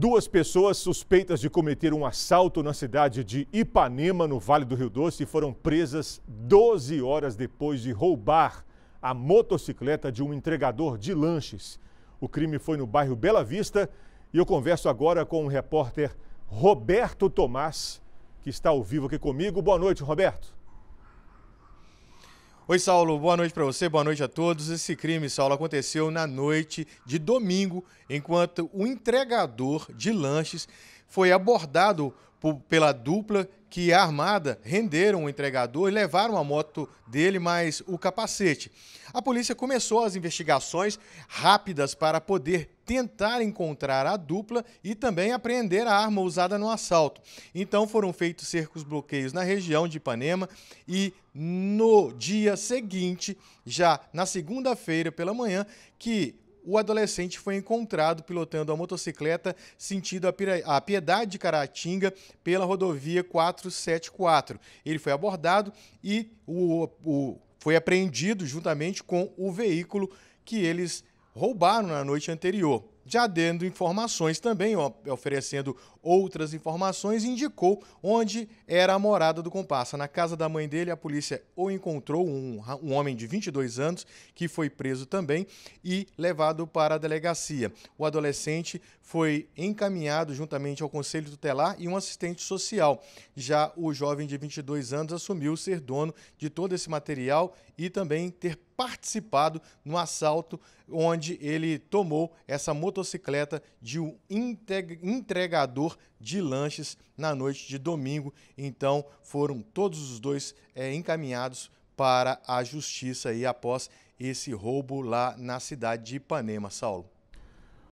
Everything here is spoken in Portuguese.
Duas pessoas suspeitas de cometer um assalto na cidade de Ipanema, no Vale do Rio Doce, foram presas 12 horas depois de roubar a motocicleta de um entregador de lanches. O crime foi no bairro Bela Vista e eu converso agora com o repórter Roberto Tomás, que está ao vivo aqui comigo. Boa noite, Roberto. Oi, Saulo, boa noite para você, boa noite a todos. Esse crime, Saulo, aconteceu na noite de domingo, enquanto o entregador de lanches foi abordado pela dupla que é armada renderam o entregador e levaram a moto dele mais o capacete. A polícia começou as investigações rápidas para poder tentar encontrar a dupla e também apreender a arma usada no assalto. Então foram feitos cercos bloqueios na região de Ipanema e no dia seguinte, já na segunda-feira pela manhã, que o adolescente foi encontrado pilotando a motocicleta sentido a Piedade de Caratinga pela rodovia 474. Ele foi abordado e o, o foi apreendido juntamente com o veículo que eles roubaram na noite anterior já dando informações também, oferecendo outras informações, indicou onde era a morada do comparsa. Na casa da mãe dele, a polícia o encontrou, um, um homem de 22 anos, que foi preso também e levado para a delegacia. O adolescente foi encaminhado juntamente ao conselho tutelar e um assistente social. Já o jovem de 22 anos assumiu ser dono de todo esse material e também ter participado no assalto onde ele tomou essa motocicleta de um entregador de lanches na noite de domingo. Então foram todos os dois é, encaminhados para a justiça aí após esse roubo lá na cidade de Ipanema, Saulo.